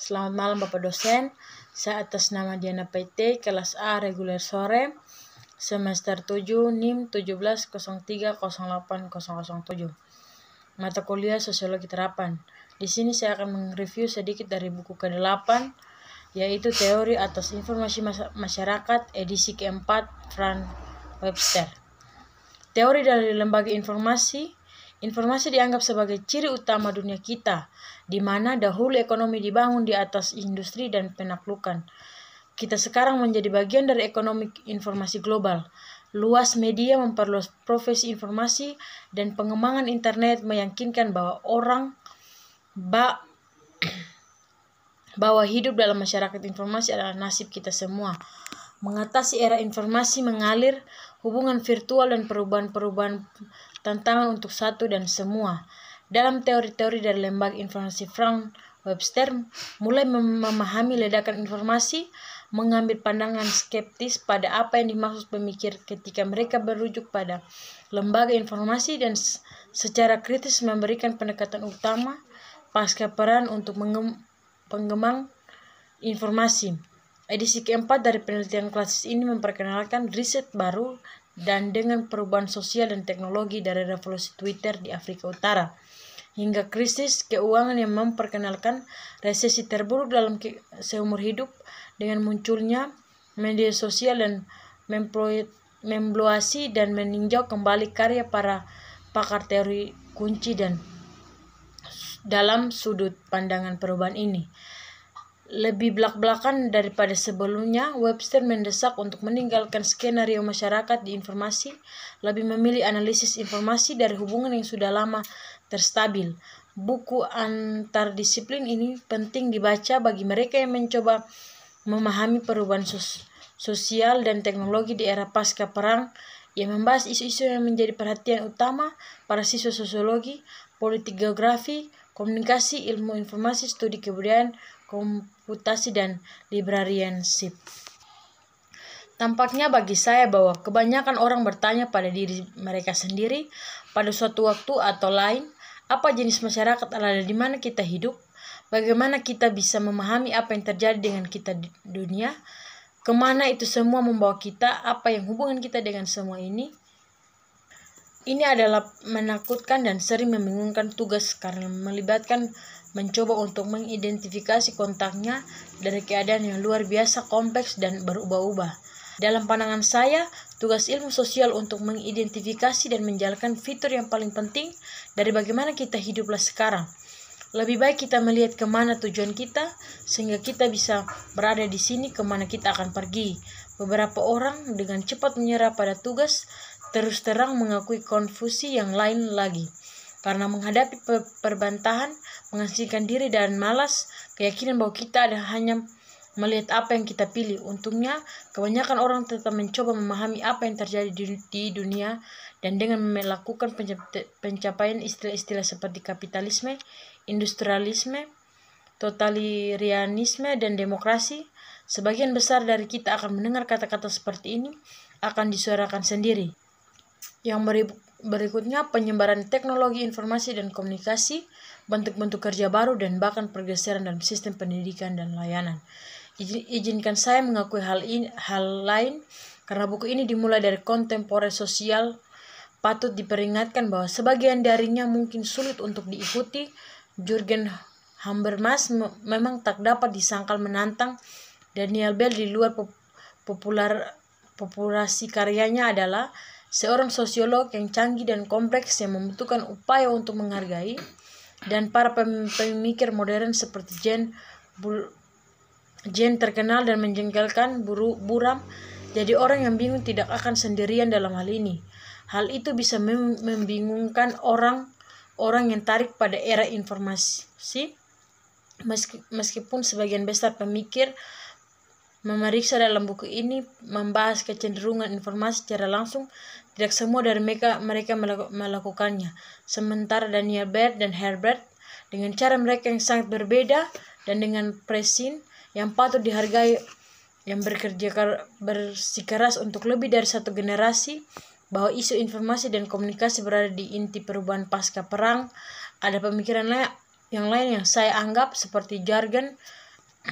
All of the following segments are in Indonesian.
Selamat malam Bapak dosen. Saya atas nama Diana PT, kelas A reguler sore, semester 7, NIM 17030807. Mata kuliah Sosiologi Terapan. Di sini saya akan mereview sedikit dari buku ke-8 yaitu Teori atas Informasi Masyarakat edisi keempat Fran Webster. Teori dari lembaga informasi Informasi dianggap sebagai ciri utama dunia kita, di mana dahulu ekonomi dibangun di atas industri dan penaklukan. Kita sekarang menjadi bagian dari ekonomi informasi global. Luas media memperluas profesi informasi dan pengembangan internet meyakinkan bahwa orang ba bahwa hidup dalam masyarakat informasi adalah nasib kita semua. Mengatasi era informasi mengalir, hubungan virtual dan perubahan-perubahan tantangan untuk satu dan semua. Dalam teori-teori dari lembaga informasi Frank Webster, mulai memahami ledakan informasi, mengambil pandangan skeptis pada apa yang dimaksud pemikir ketika mereka berujuk pada lembaga informasi dan secara kritis memberikan pendekatan utama pasca peran untuk penggemang informasi. Edisi keempat dari penelitian klasis ini memperkenalkan riset baru dan dengan perubahan sosial dan teknologi dari revolusi Twitter di Afrika Utara hingga krisis keuangan yang memperkenalkan resesi terburuk dalam seumur hidup dengan munculnya media sosial dan membluasi dan meninjau kembali karya para pakar teori kunci dan dalam sudut pandangan perubahan ini lebih belak-belakan daripada sebelumnya, Webster mendesak untuk meninggalkan skenario masyarakat di informasi, lebih memilih analisis informasi dari hubungan yang sudah lama terstabil. Buku antar disiplin ini penting dibaca bagi mereka yang mencoba memahami perubahan sos sosial dan teknologi di era pasca perang yang membahas isu-isu yang menjadi perhatian utama para siswa sosiologi, politik geografi, komunikasi, ilmu informasi, studi kebudayaan, komputasi dan librarianship. Tampaknya bagi saya bahwa kebanyakan orang bertanya pada diri mereka sendiri pada suatu waktu atau lain, apa jenis masyarakat ada di mana kita hidup, bagaimana kita bisa memahami apa yang terjadi dengan kita di dunia, kemana itu semua membawa kita, apa yang hubungan kita dengan semua ini, ini adalah menakutkan dan sering membingungkan tugas karena melibatkan mencoba untuk mengidentifikasi kontaknya dari keadaan yang luar biasa kompleks dan berubah-ubah. Dalam pandangan saya, tugas ilmu sosial untuk mengidentifikasi dan menjalankan fitur yang paling penting dari bagaimana kita hiduplah sekarang. Lebih baik kita melihat kemana tujuan kita, sehingga kita bisa berada di sini kemana kita akan pergi. Beberapa orang dengan cepat menyerah pada tugas terus terang mengakui konfusi yang lain lagi. Karena menghadapi perbantahan, mengasingkan diri dan malas, keyakinan bahwa kita ada hanya melihat apa yang kita pilih. Untungnya, kebanyakan orang tetap mencoba memahami apa yang terjadi di, di dunia dan dengan melakukan pencapaian istilah-istilah seperti kapitalisme, industrialisme, totalitarianisme, dan demokrasi, sebagian besar dari kita akan mendengar kata-kata seperti ini akan disuarakan sendiri. Yang berikutnya penyebaran teknologi informasi dan komunikasi, bentuk-bentuk kerja baru dan bahkan pergeseran dalam sistem pendidikan dan layanan. Izinkan saya mengakui hal ini hal lain karena buku ini dimulai dari kontemporer sosial patut diperingatkan bahwa sebagian darinya mungkin sulit untuk diikuti. Jurgen Habermas memang tak dapat disangkal menantang Daniel Bell di luar populer populasi karyanya adalah seorang sosiolog yang canggih dan kompleks yang membutuhkan upaya untuk menghargai, dan para pemikir modern seperti Jen Bul terkenal dan menjengkelkan buru Buram, jadi orang yang bingung tidak akan sendirian dalam hal ini. Hal itu bisa mem membingungkan orang orang yang tarik pada era informasi, meskipun sebagian besar pemikir memeriksa dalam buku ini membahas kecenderungan informasi secara langsung, tidak semua dari mereka mereka melakukannya. Sementara Daniel Baird dan Herbert dengan cara mereka yang sangat berbeda dan dengan presin yang patut dihargai yang bekerja bersikeras untuk lebih dari satu generasi bahwa isu informasi dan komunikasi berada di inti perubahan pasca perang. Ada pemikiran yang lain yang saya anggap seperti jargon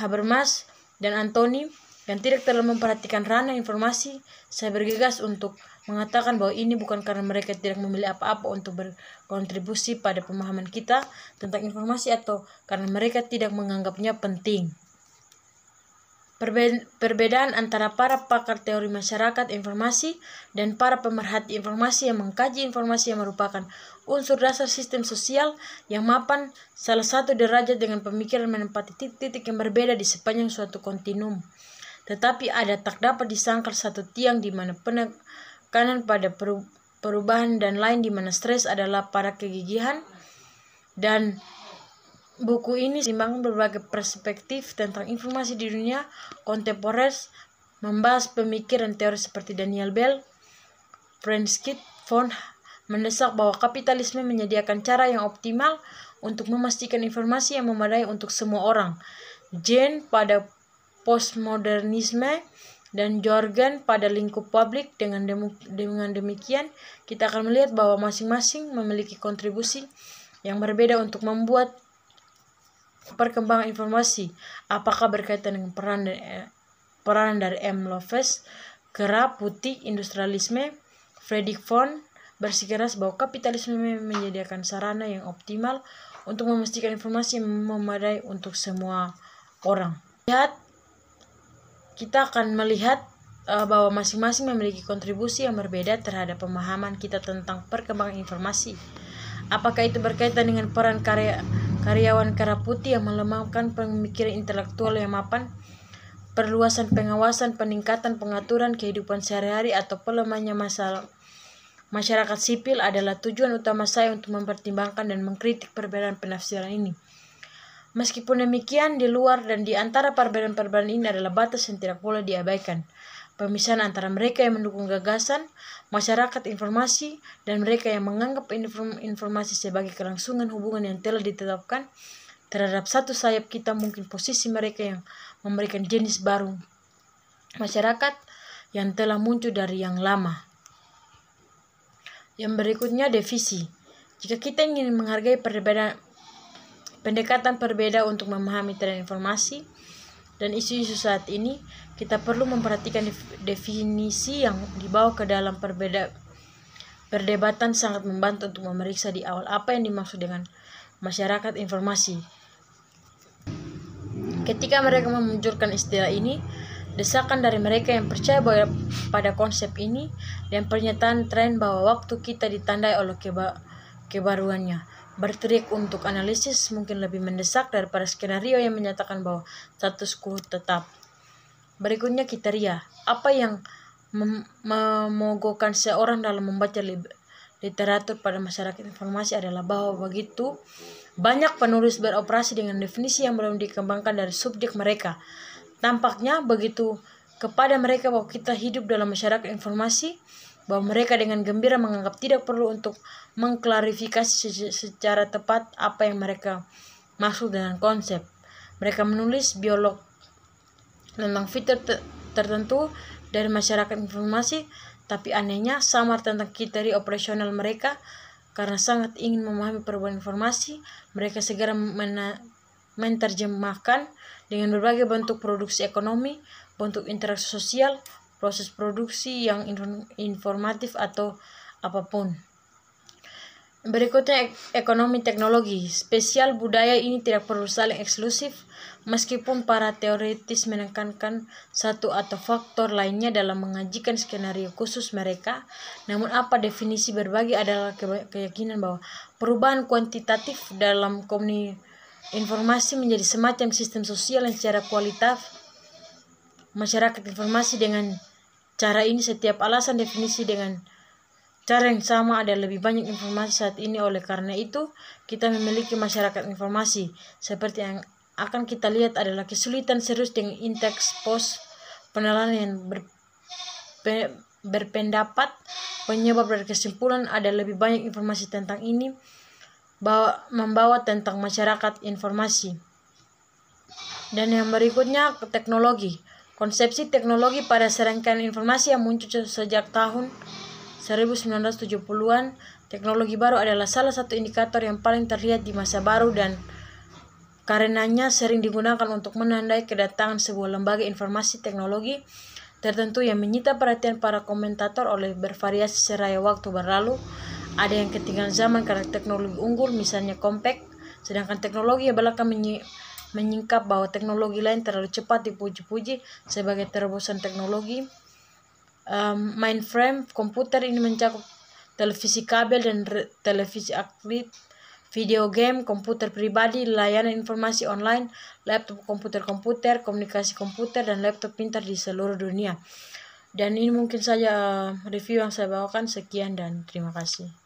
Habermas dan Anthony yang tidak terlalu memperhatikan ranah informasi, saya bergegas untuk mengatakan bahwa ini bukan karena mereka tidak memilih apa-apa untuk berkontribusi pada pemahaman kita tentang informasi atau karena mereka tidak menganggapnya penting perbedaan antara para pakar teori masyarakat informasi dan para pemerhati informasi yang mengkaji informasi yang merupakan unsur dasar sistem sosial yang mapan salah satu derajat dengan pemikiran menempati titik-titik yang berbeda di sepanjang suatu kontinum. Tetapi ada tak dapat disangkal satu tiang di mana penekanan pada perubahan dan lain di mana stres adalah para kegigihan dan Buku ini simbang berbagai perspektif tentang informasi di dunia kontemporer, membahas pemikiran teori seperti Daniel Bell, Franskit von mendesak bahwa kapitalisme menyediakan cara yang optimal untuk memastikan informasi yang memadai untuk semua orang. Jane pada postmodernisme dan Jorgen pada lingkup publik dengan, dengan demikian kita akan melihat bahwa masing-masing memiliki kontribusi yang berbeda untuk membuat perkembangan informasi apakah berkaitan dengan peran dari, eh, peran dari M. Loves, kerap putih industrialisme, Fredrik von bersikeras bahwa kapitalisme menyediakan sarana yang optimal untuk memastikan informasi memadai untuk semua orang. Lihat, kita akan melihat eh, bahwa masing-masing memiliki kontribusi yang berbeda terhadap pemahaman kita tentang perkembangan informasi. Apakah itu berkaitan dengan peran karya karyawan Karaputi yang melemahkan pemikiran intelektual yang mapan, perluasan pengawasan, peningkatan pengaturan kehidupan sehari-hari atau pelemahnya masalah masyarakat sipil adalah tujuan utama saya untuk mempertimbangkan dan mengkritik perbedaan penafsiran ini. Meskipun demikian, di luar dan di antara perbedaan-perbedaan ini adalah batas yang tidak boleh diabaikan. Pemisahan antara mereka yang mendukung gagasan, masyarakat informasi, dan mereka yang menganggap informasi sebagai kelangsungan hubungan yang telah ditetapkan terhadap satu sayap kita mungkin posisi mereka yang memberikan jenis baru masyarakat yang telah muncul dari yang lama. Yang berikutnya divisi Jika kita ingin menghargai perbedaan pendekatan berbeda untuk memahami tren informasi, dan isu-isu saat ini, kita perlu memperhatikan definisi yang dibawa ke dalam perbeda perdebatan sangat membantu untuk memeriksa di awal apa yang dimaksud dengan masyarakat informasi. Ketika mereka memunculkan istilah ini, desakan dari mereka yang percaya bahwa pada konsep ini dan pernyataan tren bahwa waktu kita ditandai oleh keba kebaruannya berteriak untuk analisis mungkin lebih mendesak daripada skenario yang menyatakan bahwa status quo tetap. Berikutnya kita ria, apa yang mem memogokkan seorang dalam membaca literatur pada masyarakat informasi adalah bahwa begitu banyak penulis beroperasi dengan definisi yang belum dikembangkan dari subjek mereka. Tampaknya begitu kepada mereka bahwa kita hidup dalam masyarakat informasi, bahwa mereka dengan gembira menganggap tidak perlu untuk mengklarifikasi secara tepat apa yang mereka maksud dengan konsep. Mereka menulis biolog tentang fitur te tertentu dari masyarakat informasi, tapi anehnya samar tentang kriteria operasional mereka karena sangat ingin memahami perubahan informasi, mereka segera menerjemahkan dengan berbagai bentuk produksi ekonomi, bentuk interaksi sosial, proses produksi yang informatif atau apapun. Berikutnya ekonomi teknologi. Spesial budaya ini tidak perlu saling eksklusif meskipun para teoritis menekankan satu atau faktor lainnya dalam mengajikan skenario khusus mereka. Namun apa definisi berbagi adalah keyakinan bahwa perubahan kuantitatif dalam komunikasi informasi menjadi semacam sistem sosial yang secara kualitatif masyarakat informasi dengan Cara ini setiap alasan definisi dengan cara yang sama ada lebih banyak informasi saat ini oleh karena itu kita memiliki masyarakat informasi seperti yang akan kita lihat adalah kesulitan serius dengan indeks pos penelan yang ber, berpendapat penyebab dari kesimpulan ada lebih banyak informasi tentang ini bawa, membawa tentang masyarakat informasi dan yang berikutnya teknologi Konsepsi teknologi pada serangkaian informasi yang muncul sejak tahun 1970-an, teknologi baru adalah salah satu indikator yang paling terlihat di masa baru dan karenanya sering digunakan untuk menandai kedatangan sebuah lembaga informasi teknologi tertentu yang menyita perhatian para komentator oleh bervariasi seraya waktu berlalu. Ada yang ketinggalan zaman karena teknologi unggul, misalnya compact, sedangkan teknologi yang belakang menyiapkan menyingkap bahwa teknologi lain terlalu cepat dipuji-puji sebagai terobosan teknologi. Um, mainframe komputer ini mencakup televisi kabel dan televisi aktif, video game, komputer pribadi, layanan informasi online, laptop komputer-komputer, komunikasi komputer, dan laptop pintar di seluruh dunia. Dan ini mungkin saja eh, review yang saya bawakan. Sekian dan terima kasih.